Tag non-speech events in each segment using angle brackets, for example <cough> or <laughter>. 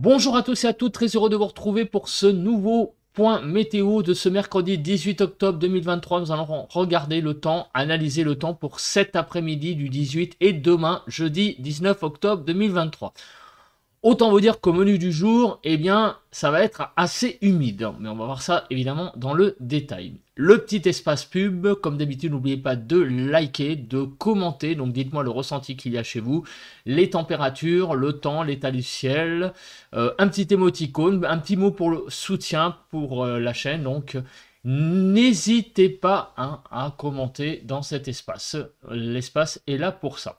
Bonjour à tous et à toutes, très heureux de vous retrouver pour ce nouveau point météo de ce mercredi 18 octobre 2023. Nous allons regarder le temps, analyser le temps pour cet après-midi du 18 et demain jeudi 19 octobre 2023. Autant vous dire qu'au menu du jour, eh bien, ça va être assez humide. Mais on va voir ça évidemment dans le détail. Le petit espace pub, comme d'habitude, n'oubliez pas de liker, de commenter. Donc dites-moi le ressenti qu'il y a chez vous, les températures, le temps, l'état du ciel, euh, un petit émoticône, un petit mot pour le soutien pour euh, la chaîne. Donc n'hésitez pas hein, à commenter dans cet espace. L'espace est là pour ça.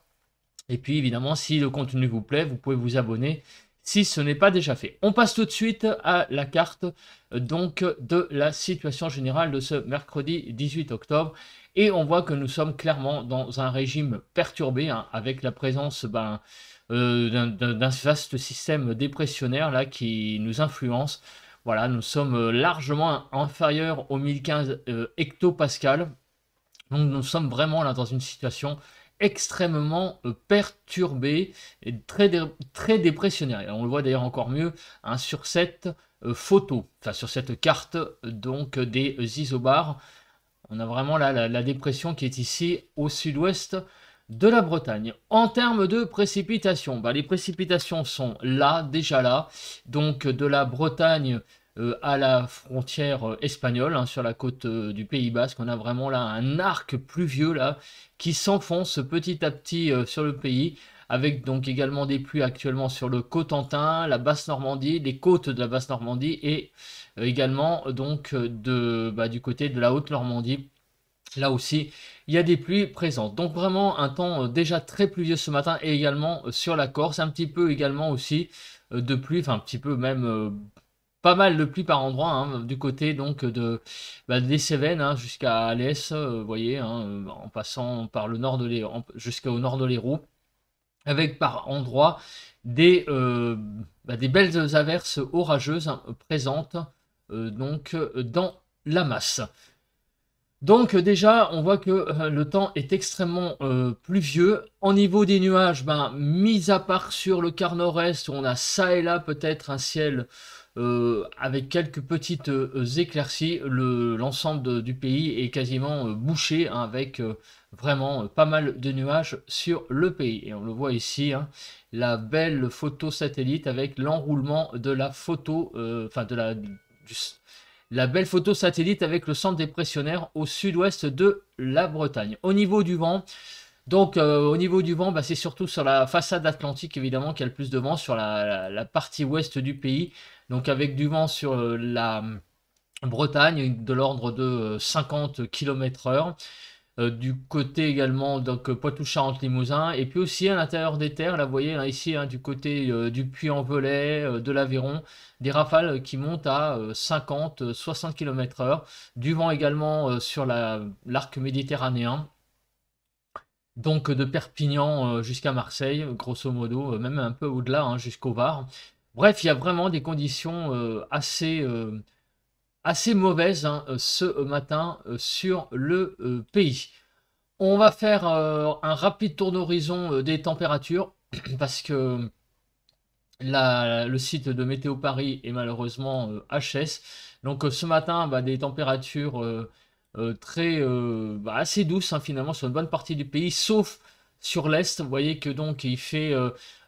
Et puis évidemment, si le contenu vous plaît, vous pouvez vous abonner si ce n'est pas déjà fait. On passe tout de suite à la carte euh, donc de la situation générale de ce mercredi 18 octobre. Et on voit que nous sommes clairement dans un régime perturbé hein, avec la présence ben, euh, d'un vaste système dépressionnaire là, qui nous influence. Voilà, nous sommes euh, largement inférieurs aux 1015 hectopascal. Donc nous sommes vraiment là dans une situation extrêmement euh, perturbé et très, très dépressionnaire. on le voit d'ailleurs encore mieux hein, sur cette euh, photo, enfin sur cette carte donc des isobars. On a vraiment la, la dépression qui est ici au sud-ouest de la Bretagne. En termes de précipitations, bah les précipitations sont là, déjà là. Donc de la Bretagne euh, à la frontière euh, espagnole, hein, sur la côte euh, du Pays Basque. On a vraiment là un arc pluvieux là qui s'enfonce petit à petit sur le pays, avec donc également des pluies actuellement sur le Cotentin, la Basse Normandie, les côtes de la Basse Normandie et également donc de, bah, du côté de la Haute Normandie. Là aussi, il y a des pluies présentes. Donc vraiment un temps déjà très pluvieux ce matin et également sur la Corse, un petit peu également aussi de pluie, enfin un petit peu même pas mal de pluie par endroit, hein, du côté donc de, bah, des Cévennes hein, jusqu'à l'Est, euh, vous voyez, hein, euh, en passant par le nord de jusqu'au nord de l'Hérault, avec par endroit des, euh, bah, des belles averses orageuses présentes donc dans la masse. Donc déjà, on voit que le temps est extrêmement pluvieux. En niveau des nuages, ben, mis à part sur le quart nord-est, où on a ça et là peut-être un ciel euh, avec quelques petites euh, éclaircies, l'ensemble du pays est quasiment euh, bouché hein, avec vraiment pas mal de nuages sur le pays. Et on le voit ici, hein, la belle photo satellite avec l'enroulement de la photo, enfin de la... la belle photo satellite avec le centre dépressionnaire au sud-ouest de la Bretagne. Au niveau du vent, donc au niveau du vent, bah, c'est surtout sur la façade atlantique évidemment qu'il y a le plus de vent, sur la partie ouest du pays donc avec du vent sur euh, la euh, Bretagne, de l'ordre de 50 euh, km/h. du côté également donc poitou charente limousin et puis aussi à l'intérieur des terres là vous voyez ici hein, du côté du Puy-en-Velay de l'Aveyron des rafales qui montent à 50 60 km/h du vent également sur l'arc méditerranéen donc de Perpignan jusqu'à Marseille grosso modo même un peu au-delà hein, jusqu'au Var Bref, il y a vraiment des conditions euh, assez, euh, assez mauvaises hein, euh, ce matin sur le pays. On va faire un rapide tour d'horizon des températures <clears throat> parce que le site de Météo Paris est malheureusement HS. Donc ce matin, bah, des températures très bah, assez douces hein, finalement sur une bonne partie du pays, sauf sur l'est. Vous voyez que donc il fait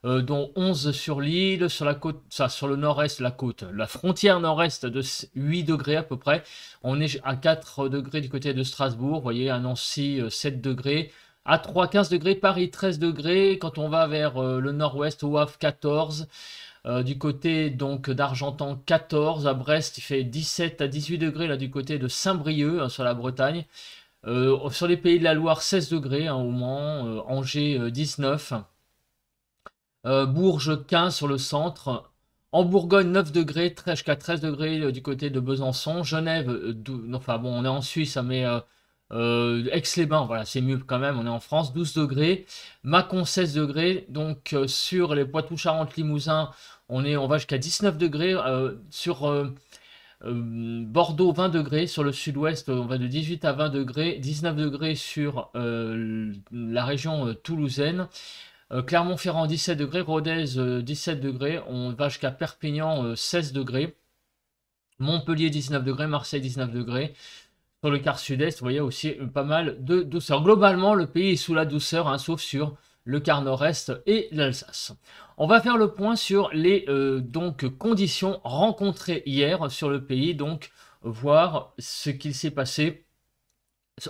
euh, dont 11 sur l'île, sur la côte, ça, sur le nord-est, la côte, la frontière nord-est de 8 degrés à peu près. On est à 4 degrés du côté de Strasbourg, vous voyez, à Nancy, 7 euh, degrés. À 3, 15 degrés, Paris 13 degrés, quand on va vers euh, le nord-ouest, au 14, du côté donc d'Argentan 14, à Brest il fait 17 à 18 degrés là du côté de Saint-Brieuc hein, sur la Bretagne, sur les pays de la Loire 16 degrés hein, au Mans, Angers 19, euh, Bourges 15 sur le centre. En Bourgogne 9 degrés, 13 jusqu'à 13 degrés euh, du côté de Besançon. Genève, euh, enfin bon, on est en Suisse, hein, mais euh, Aix-les-Bains, voilà, c'est mieux quand même, on est en France, 12 degrés. Mâcon 16 degrés. Donc sur les Poitou-Charentes-Limousin, on, on va jusqu'à 19 degrés. sur. Bordeaux 20 degrés, sur le sud-ouest on va de 18 à 20 degrés, 19 degrés sur la région toulousaine, euh, Clermont-Ferrand 17 degrés, Rodez 17 euh, degrés, on va jusqu'à Perpignan 16 euh, degrés, Montpellier 19 degrés, Marseille 19 degrés. Sur le quart sud-est, vous voyez aussi pas mal de douceur. Globalement, le pays est sous la douceur, hein, sauf sur le quart nord-est et l'Alsace. On va faire le point sur les donc, conditions rencontrées hier sur le pays, donc voir ce qu'il s'est passé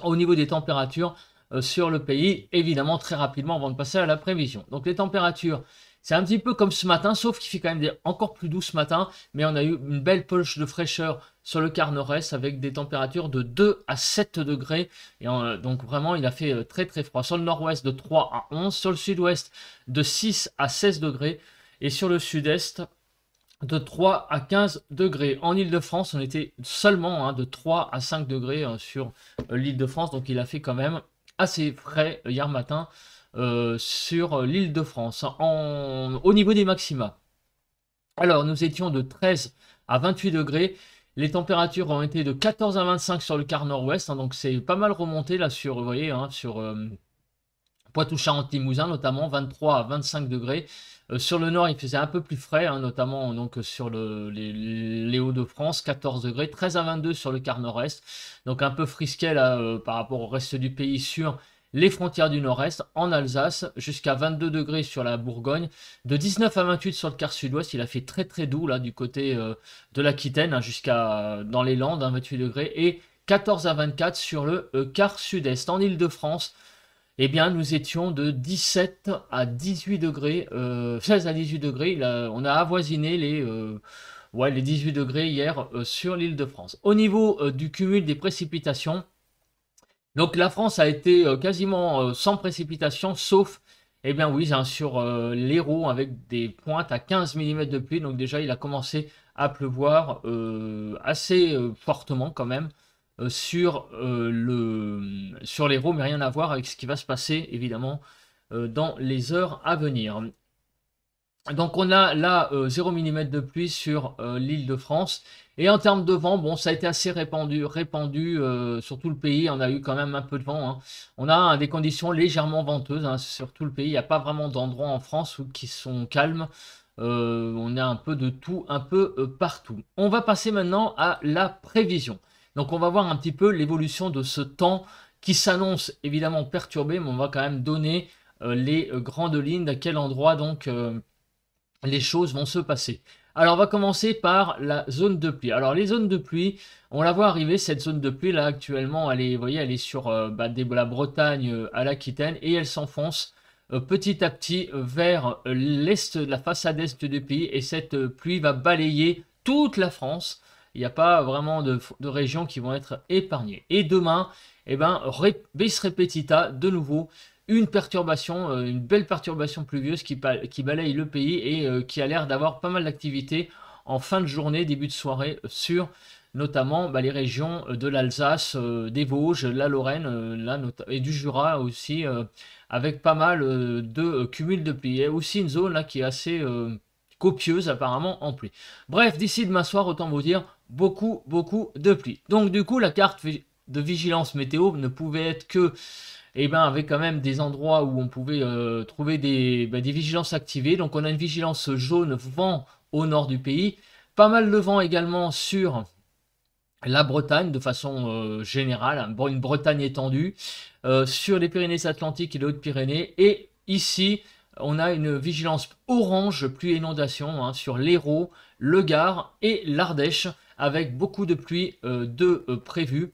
au niveau des températures euh, sur le pays, évidemment très rapidement avant de passer à la prévision. Donc les températures, c'est un petit peu comme ce matin, sauf qu'il fait quand même encore plus doux ce matin, mais on a eu une belle poche de fraîcheur sur le quart nord-est avec des températures de 2 à 7 degrés. Et euh, donc vraiment, il a fait euh, très très froid. Sur le nord-ouest de 3 à 11, sur le sud-ouest de 6 à 16 degrés, et sur le sud-est de 3 à 15 degrés. En Ile-de-France, on était seulement hein, de 3 à 5 degrés sur l'Île-de-France, donc il a fait quand même assez frais euh, hier matin euh, sur euh, l'île de France, hein, en, au niveau des maxima. Alors, nous étions de 13 à 28 degrés. Les températures ont été de 14 à 25 sur le quart nord-ouest, hein, donc c'est pas mal remonté là sur, vous voyez, hein, sur, poitou en limousin notamment, 23 à 25 degrés. Euh, sur le nord, il faisait un peu plus frais, hein, notamment donc sur les, Hauts-de-France, 14 degrés, 13 à 22 sur le quart nord-est. Donc un peu frisquet euh, par rapport au reste du pays sur les frontières du nord-est, en Alsace, jusqu'à 22 degrés sur la Bourgogne, de 19 à 28 sur le quart sud-ouest. Il a fait très très doux là du côté euh, de l'Aquitaine, hein, jusqu'à dans les Landes, 28 hein, degrés, et 14 à 24 sur le quart sud-est. En Ile-de-France, eh bien, nous étions de 17 à 18 degrés, 16 euh, à 18 degrés. on a avoisiné les, euh, les 18 degrés hier euh, sur l'île de France. Au niveau du cumul des précipitations, donc la France a été quasiment sans précipitations, sauf, eh bien oui, hein, sur l'Hérault avec des pointes à 15 mm de pluie. Donc déjà, il a commencé à pleuvoir assez fortement quand même. Euh, sur, euh, le, sur mais rien à voir avec ce qui va se passer, évidemment, euh, dans les heures à venir. Donc on a là 0 mm de pluie sur l'île de France. Et en termes de vent, bon, ça a été assez répandu, répandu sur tout le pays. On a eu quand même un peu de vent. Hein. On a des conditions légèrement venteuses hein, sur tout le pays. Il n'y a pas vraiment d'endroits en France qui sont calmes. on a un peu de tout, un peu partout. On va passer maintenant à la prévision. Donc on va voir un petit peu l'évolution de ce temps qui s'annonce évidemment perturbé, mais on va quand même donner euh, les euh, grandes lignes à quel endroit donc euh, les choses vont se passer. Alors on va commencer par la zone de pluie. Alors les zones de pluie, on la voit arriver cette zone de pluie là actuellement, elle est, vous voyez, elle est sur bah, la Bretagne à l'Aquitaine et elle s'enfonce petit à petit vers l'est, de la façade est du pays et cette pluie va balayer toute la France il n'y a pas vraiment de, régions qui vont être épargnées. Et demain, eh ben, bis repetita, de nouveau, une perturbation, euh, une belle perturbation pluvieuse qui, balaye le pays et euh, qui a l'air d'avoir pas mal d'activités en fin de journée, début de soirée sur notamment bah, les régions euh, de l'Alsace, des Vosges, la Lorraine et du Jura aussi, avec pas mal de cumul de pluie. Et aussi une zone là qui est assez copieuse apparemment en pluie. Bref, d'ici demain soir, autant vous dire, beaucoup, beaucoup de pluie. Donc du coup, la carte de vigilance météo ne pouvait être que, eh ben, avec quand même des endroits où on pouvait euh, trouver ben, des, vigilances activées. Donc on a une vigilance jaune vent au nord du pays, pas mal de vent également sur la Bretagne de façon euh, générale, une Bretagne étendue, euh, sur les Pyrénées-Atlantiques et les Hautes-Pyrénées. Et ici, on a une vigilance orange, pluie inondation, hein, sur l'Hérault, le Gard et l'Ardèche avec beaucoup de pluie euh, de euh, prévu.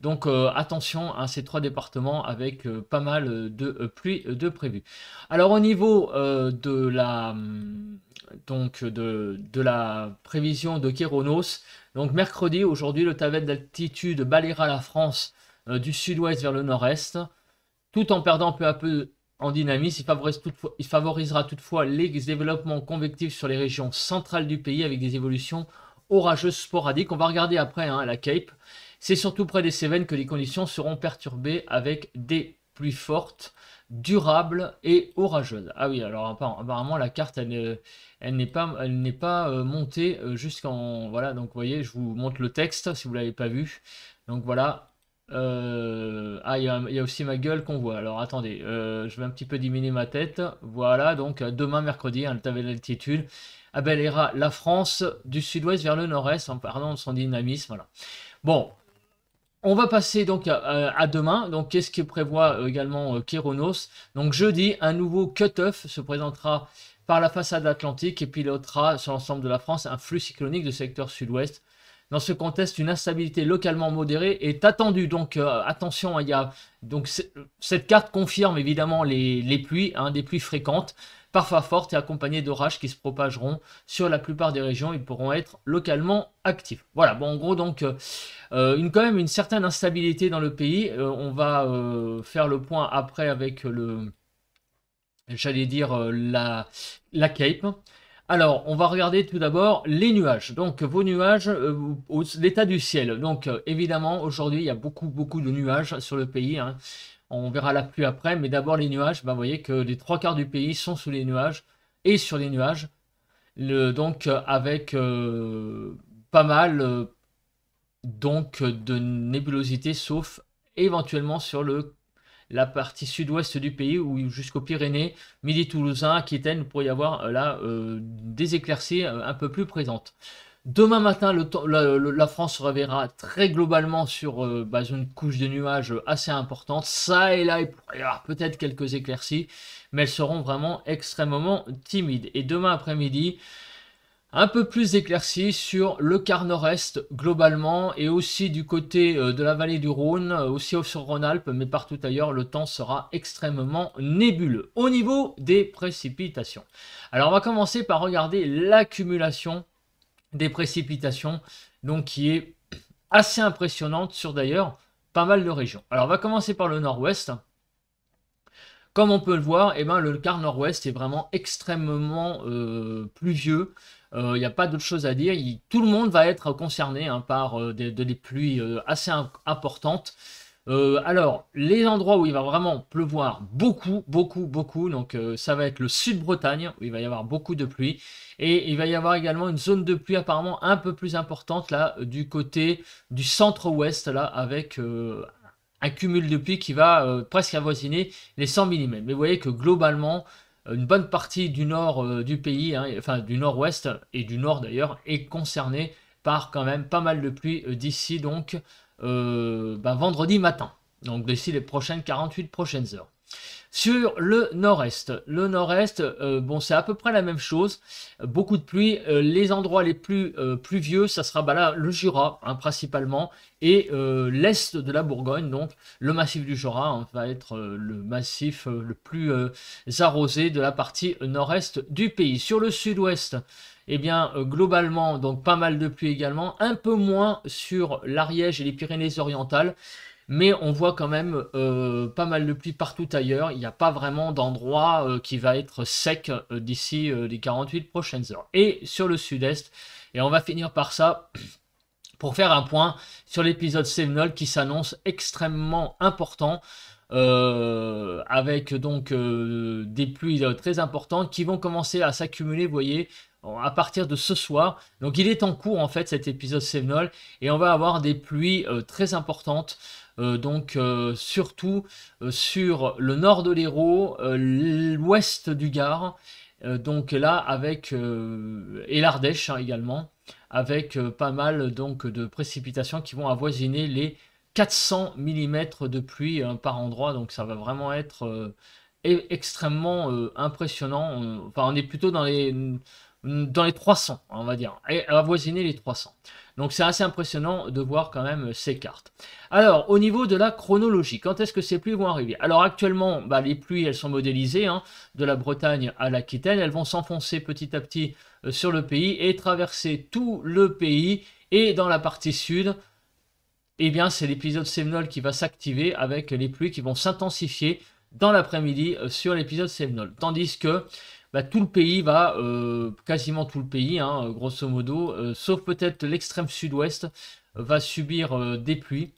Donc euh, attention à ces trois départements avec pas mal de pluie de prévu. Alors au niveau de la hum, donc de, la prévision de Kéronos, donc mercredi aujourd'hui le tavel d'altitude balayera la France du sud-ouest vers le nord-est, tout en perdant peu à peu en dynamisme. Il, il favorisera toutefois les développements convectifs sur les régions centrales du pays avec des évolutions orageuse sporadique. On va regarder après hein, la Cape. C'est surtout près des Cévennes que les conditions seront perturbées avec des pluies fortes, durables et orageuses. Ah oui, alors apparemment la carte elle, n'est pas, euh, montée euh, jusqu'en voilà. Donc vous voyez, je vous montre le texte si vous ne l'avez pas vu. Donc voilà. Euh, ah, il y, a aussi ma gueule qu'on voit. Alors attendez, je vais un petit peu diminuer ma tête. Voilà, donc demain mercredi, hein, le ah ben, ira, la France du sud-ouest vers le nord-est en parlant de son dynamisme. Voilà. Bon, on va passer donc à, demain. Donc, qu'est-ce que prévoit euh, également euh, Kéronos Donc, jeudi, un nouveau cut-off se présentera par la façade atlantique et pilotera sur l'ensemble de la France un flux cyclonique de secteur sud-ouest. Dans ce contexte, une instabilité localement modérée est attendue. Donc, euh, attention, hein, il y a, donc cette carte confirme évidemment les, pluies, hein, des pluies fréquentes parfois fortes et accompagnées d'orages qui se propageront sur la plupart des régions. Ils pourront être localement actifs. Voilà, bon, en gros, donc, euh, euh, une, quand même une certaine instabilité dans le pays. Euh, on va faire le point après avec le. J'allais dire la, la Cape. Alors, on va regarder tout d'abord les nuages. Donc, vos nuages, l'état du ciel. Donc, évidemment, aujourd'hui, il y a beaucoup, beaucoup de nuages sur le pays. Hein. On verra la pluie après, mais d'abord les nuages. Bah, vous voyez que les trois quarts du pays sont sous les nuages et sur les nuages. Le, donc euh, avec euh, pas mal euh, donc de nébulosité, sauf éventuellement sur le, la partie sud-ouest du pays ou jusqu'aux Pyrénées, Midi Toulousain, Aquitaine, pour y avoir là des éclaircies un peu plus présentes. Demain matin, le la, France se reverra très globalement sur euh, bah, une couche de nuages assez importante. Ça et là, il pourrait y avoir peut-être quelques éclaircies, mais elles seront vraiment extrêmement timides. Et demain après-midi, un peu plus d'éclaircies sur le quart nord-est globalement et aussi du côté euh, de la vallée du Rhône, euh, aussi sur Rhône-Alpes, mais partout ailleurs, le temps sera extrêmement nébuleux au niveau des précipitations. Alors on va commencer par regarder l'accumulation des précipitations, donc qui est assez impressionnante sur d'ailleurs pas mal de régions. Alors on va commencer par le nord-ouest. Comme on peut le voir, eh ben, le quart nord-ouest est vraiment extrêmement euh, pluvieux. Euh, il n'y a pas d'autre chose à dire. tout le monde va être concerné hein, par euh, des, pluies assez importantes. Euh, alors, les endroits où il va vraiment pleuvoir beaucoup, beaucoup, beaucoup, donc euh, ça va être le sud-Bretagne, où il va y avoir beaucoup de pluie, et il va y avoir également une zone de pluie apparemment un peu plus importante, là, euh, du côté du centre-ouest, là, avec un cumul de pluie qui va presque avoisiner les 100 mm. Mais vous voyez que globalement, une bonne partie du nord du pays, hein, enfin du nord-ouest, et du nord d'ailleurs, est concernée par quand même pas mal de pluie d'ici, donc... Euh, ben, vendredi matin, donc d'ici les prochaines 48 prochaines heures. Sur le nord-est, le nord-est, euh, bon, c'est à peu près la même chose. Beaucoup de pluie. Euh, les endroits les plus pluvieux, ça sera ben, le Jura hein, principalement et l'est de la Bourgogne. Donc, le massif du Jura hein, va être le massif le plus arrosé de la partie nord-est du pays. Sur le sud-ouest, eh bien, euh, globalement, donc pas mal de pluie également, un peu moins sur l'Ariège et les Pyrénées-Orientales, mais on voit quand même euh, pas mal de pluie partout ailleurs. Il n'y a pas vraiment d'endroit euh, qui va être sec d'ici les 48 prochaines heures. Et sur le sud-est, et on va finir par ça. <clears throat> Pour faire un point sur l'épisode Sevenol qui s'annonce extrêmement important, avec donc des pluies très importantes qui vont commencer à s'accumuler, vous voyez, à partir de ce soir. Donc il est en cours en fait cet épisode Sevenol et on va avoir des pluies euh, très importantes. Euh, donc euh, surtout sur le nord de l'Hérault, l'ouest du Gard, donc là avec et l'Ardèche hein, également, avec pas mal donc de précipitations qui vont avoisiner les 400 mm de pluie hein, par endroit. Donc ça va vraiment être e-, extrêmement impressionnant. Enfin on est plutôt dans les Mm, dans les 300, on va dire, et avoisiner les 300. Donc c'est assez impressionnant de voir quand même euh, ces cartes. Alors au niveau de la chronologie, quand est-ce que ces pluies vont arriver Alors actuellement, bah, les pluies elles sont modélisées, hein, de la Bretagne à l'Aquitaine, elles vont s'enfoncer petit à petit euh, sur le pays et traverser tout le pays et dans la partie sud. Eh bien, c'est l'épisode Séminole qui va s'activer avec les pluies qui vont s'intensifier dans l'après-midi euh, sur l'épisode Séminole. Tandis que bah, tout le pays va, euh, quasiment tout le pays, hein, grosso modo, euh, sauf peut-être l'extrême sud-ouest, va subir euh, des pluies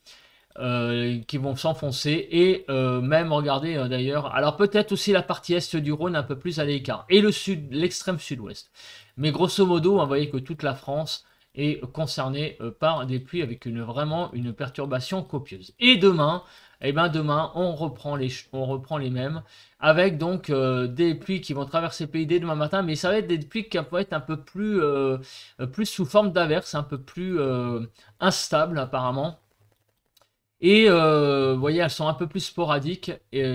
qui vont s'enfoncer et même, regardez d'ailleurs, alors peut-être aussi la partie est du Rhône un peu plus à l'écart et le sud, l'extrême sud-ouest. Mais grosso modo, hein, vous voyez que toute la France est concernée par des pluies avec une, vraiment une perturbation copieuse. Et demain, et eh bien demain on reprend les, on reprend les mêmes avec donc euh, des pluies qui vont traverser le pays dès demain matin, mais ça va être des pluies qui vont être un peu plus, euh, plus sous forme d'averse, un peu plus euh, instable apparemment. Et voyez, elles sont un peu plus sporadiques,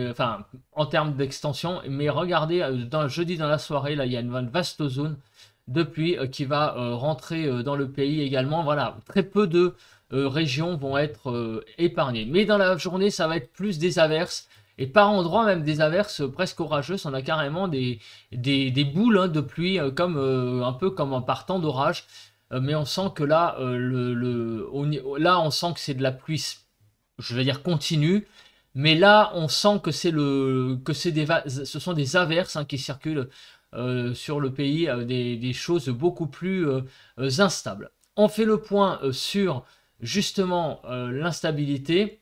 enfin, en termes d'extension. Mais regardez, jeudi dans la soirée, là, il y a une vaste zone de pluie qui va rentrer dans le pays également. Voilà, très peu de, euh, régions vont être euh, épargnées. Mais dans la journée, ça va être plus des averses. Et par endroits, même des averses euh, presque orageuses, on a carrément des, des, boules hein, de pluie, comme, un peu comme en partant d'orage. mais on sent que là, le, on, là, on sent que c'est de la pluie, je vais dire continue. Mais là, on sent que c'est le que c'est des ce sont des averses hein, qui circulent sur le pays, des, choses beaucoup plus instables. On fait le point sur justement euh, l'instabilité.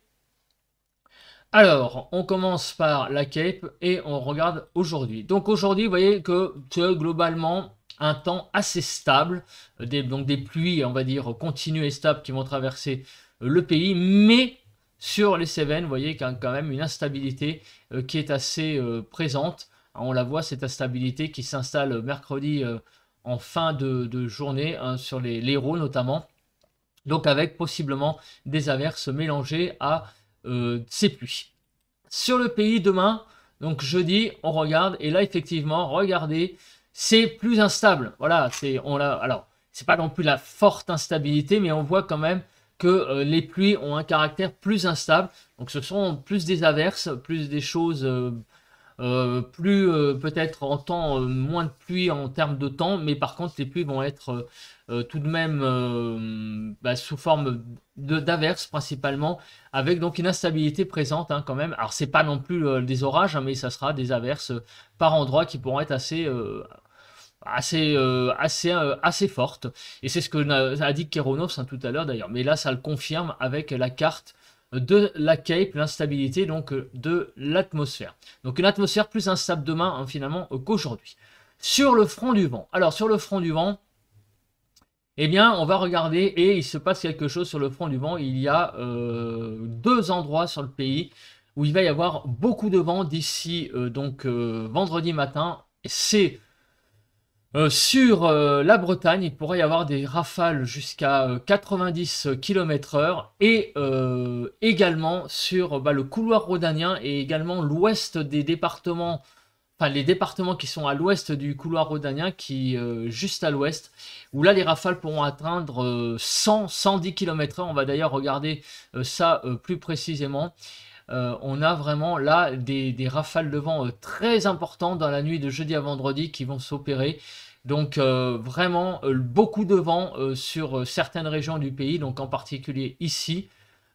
Alors, on commence par la Cape et on regarde aujourd'hui. Donc aujourd'hui, vous voyez que globalement un temps assez stable, euh, donc des pluies, on va dire, continues et stables qui vont traverser euh, le pays, mais sur les Cévennes, vous voyez qu'il y a quand même une instabilité qui est assez présente. On la voit, cette instabilité qui s'installe mercredi en fin de, journée, hein, sur les, les notamment donc avec possiblement des averses mélangées à euh, ces pluies. Sur le pays demain, donc jeudi, on regarde et là effectivement, regardez, c'est plus instable. Voilà, c'est on l'a alors c'est pas non plus la forte instabilité, mais on voit quand même que euh, les pluies ont un caractère plus instable. Donc ce sont plus des averses, plus des choses euh, euh, plus euh, peut-être en temps euh, moins de pluie en termes de temps, mais par contre les pluies vont être tout de même bah, sous forme d'averses principalement, avec donc une instabilité présente hein, quand même. Alors c'est pas non plus des orages, hein, mais ça sera des averses par endroits qui pourront être assez assez assez assez forte et c'est ce que a dit Kéronos hein, tout à l'heure d'ailleurs mais là ça le confirme avec la carte de la cape, l'instabilité donc euh, de l'atmosphère. Donc une atmosphère plus instable demain hein, finalement qu'aujourd'hui. Sur le front du vent. Alors sur le front du vent, eh bien, on va regarder et il se passe quelque chose sur le front du vent. Il y a euh, deux endroits sur le pays où il va y avoir beaucoup de vent d'ici euh, donc vendredi matin. C'est euh, sur euh, la Bretagne, il pourrait y avoir des rafales jusqu'à 90 euh, km/h et également sur bah, le couloir rhodanien et également l'ouest des départements, enfin les départements qui sont à l'ouest du couloir rhodanien, qui juste à l'ouest, où là les rafales pourront atteindre 100-110 km/h. On va d'ailleurs regarder ça plus précisément. Euh, on a vraiment là des, rafales de vent euh, très importantes dans la nuit de jeudi à vendredi qui vont s'opérer. Donc euh, vraiment beaucoup de vent sur certaines régions du pays, donc en particulier ici.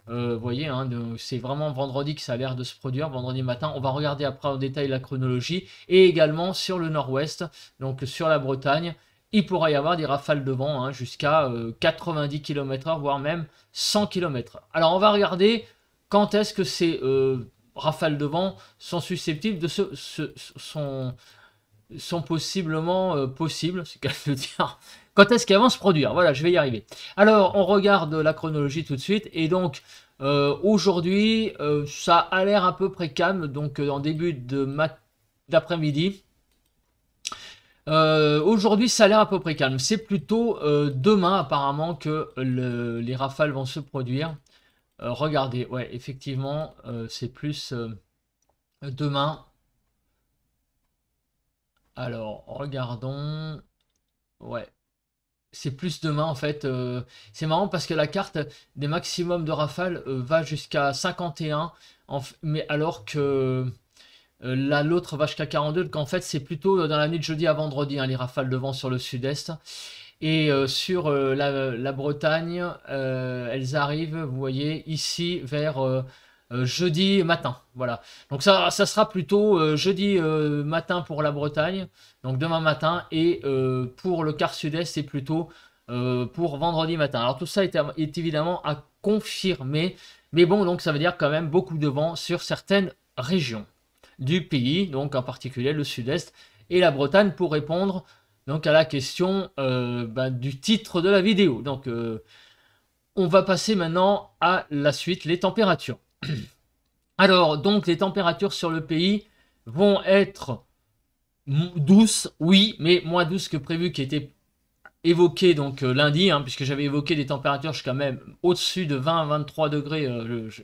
Vous voyez, hein, c'est vraiment vendredi que ça a l'air de se produire, vendredi matin. On va regarder après en détail la chronologie. Et également sur le nord-ouest, donc sur la Bretagne, il pourra y avoir des rafales de vent hein, jusqu'à 90 km/h, voire même 100 km Alors on va regarder quand est-ce que ces euh, rafales de vent sont susceptibles de se, sont, possiblement euh, possibles, c'est qu'à le dire. Quand est-ce qu'elles vont se produire Voilà, je vais y arriver. Alors, on regarde la chronologie tout de suite. Et donc, euh, aujourd'hui, ça a l'air à peu près calme. Donc, en début d'après-midi, Aujourd'hui, ça a l'air à peu près calme. C'est plutôt demain apparemment que les rafales vont se produire. Euh, regardez, ouais, effectivement, euh, c'est plus euh, demain. Alors, regardons. Ouais. C'est plus demain en fait. c'est marrant parce que la carte des maximums de rafales va jusqu'à 51, en mais alors que la l'autre va jusqu'à 42, donc en fait c'est plutôt dans la nuit de jeudi à vendredi hein, les rafales de vent sur le sud-est. Et euh, sur euh, la, Bretagne, euh, elles arrivent, vous voyez, ici vers jeudi matin. Voilà. Donc ça, ça sera plutôt jeudi matin pour la Bretagne, donc demain matin, et pour le quart sud-est, c'est plutôt pour vendredi matin. Alors tout ça est, est évidemment à confirmer, mais bon, donc ça veut dire quand même beaucoup de vent sur certaines régions du pays, donc en particulier le sud-est et la Bretagne pour répondre donc à la question euh, bah, du titre de la vidéo. Donc euh, on va passer maintenant à la suite, les températures. <clears throat> Alors donc les températures sur le pays vont être douces, oui, mais moins douces que prévu qui était évoqué donc euh, lundi, hein, puisque j'avais évoqué des températures jusqu'à même au-dessus de 20 23 degrés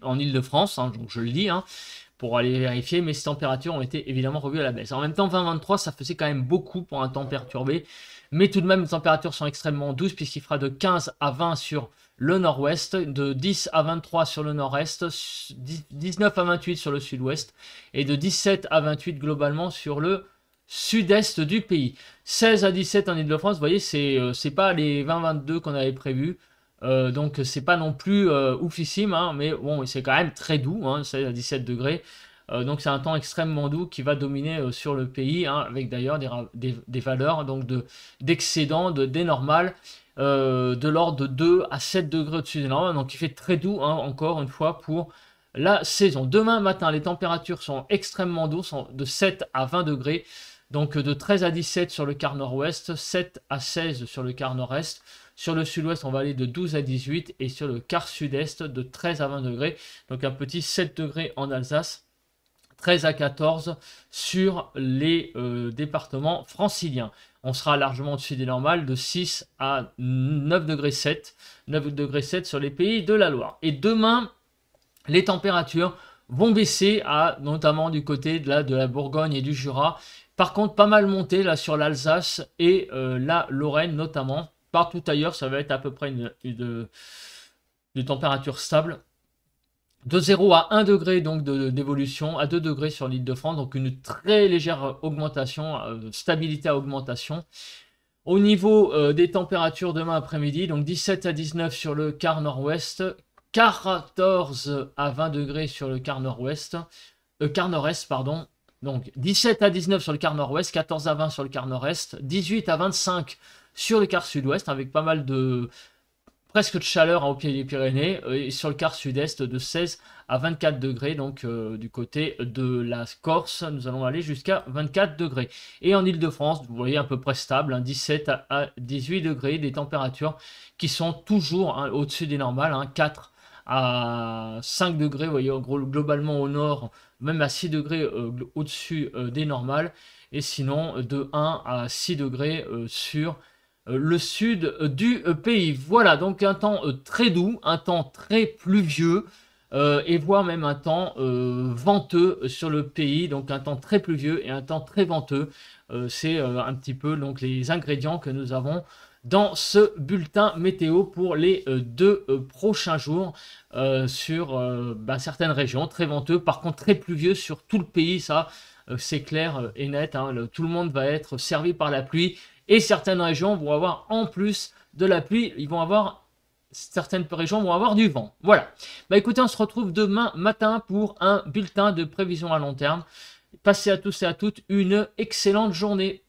en Ile-de-France, hein, donc je le dis. Hein pour aller vérifier, mais ces températures ont été évidemment revues à la baisse. En même temps, 2023, ça faisait quand même beaucoup pour un temps perturbé, mais tout de même, les températures sont extrêmement douces puisqu'il fera de 15 à 20 sur le nord-ouest, de 10 à 23 sur le nord-est, 19 à 28 sur le sud-ouest, et de 17 à 28 globalement sur le sud-est du pays. 16 à 17 en Ile-de-France, vous voyez, c'est euh, pas les 20-22 qu'on avait prévus donc euh, donc c'est pas non plus euh, oufissime, hein, mais bon, c'est quand même très doux, 16 hein, à 17 degrés. Euh, donc c'est un temps extrêmement doux qui va dominer sur le pays, hein, avec d'ailleurs des, valeurs donc d'excédent, de dénormal, de l'ordre de 2 à 7 degrés au-dessus des normes. donc il fait très doux encore une fois pour la saison. Demain matin, les températures sont extrêmement douces, de 7 à 20 degrés, donc de 13 à 17 sur le quart nord-ouest, 7 à 16 sur le quart nord-est. Sur le sud-ouest, on va aller de 12 à 18 et sur le quart sud-est de 13 à 20 degrés. Donc un petit 7 degrés en Alsace. 13 à 14 sur les euh, départements franciliens. On sera largement au-dessus des normales de 6 à 9 degrés 7, 9 degrés 7 sur les pays de la Loire. Et demain, les températures vont baisser notamment du côté de la, Bourgogne et du Jura. Par contre, pas mal monté là sur l'Alsace et euh, la Lorraine notamment Partout ailleurs, ça va être à peu près une, euh, température stable. De 0 à 1 degré donc d'évolution, à 2 degrés sur l'île de France, donc une très légère augmentation, euh, stabilité à augmentation. Au niveau euh, des températures demain après-midi, donc 17 à 19 sur le quart nord-ouest, 14 à 20 degrés sur le quart nord-ouest, le quart nord-est, pardon. Donc 17 à 19 sur le quart nord-ouest, 14 à 20 sur le quart nord-est, 18 à 25 sur le quart sud-ouest avec pas mal de presque de chaleur hein, au pied des Pyrénées euh, et sur le quart sud-est de 16 à 24 degrés donc euh, du côté de la Corse nous allons aller jusqu'à 24 degrés et en Ile-de-France vous voyez à peu près stable 17 hein, à 18 degrés des températures qui sont toujours hein, au-dessus des normales 4 à 5 degrés, vous voyez, globalement au nord, même à 6 degrés euh, au-dessus des normales, et sinon de 1 à 6 degrés sur euh, le sud euh, du euh, pays. Voilà, donc un temps très doux, un temps très pluvieux. et voire même un temps venteux sur le pays, donc un temps très pluvieux et un temps très venteux. C'est un petit peu donc les ingrédients que nous avons dans ce bulletin météo pour les deux prochains jours sur bah, certaines régions, très venteux, par contre très pluvieux sur tout le pays, ça c'est clair et net, hein. tout le monde va être servi par la pluie, et certaines régions vont avoir en plus de la pluie, ils vont avoir certaines régions vont avoir du vent. Voilà. Bah écoutez, on se retrouve demain matin pour un bulletin de prévision à long terme. Passez à tous et à toutes une excellente journée.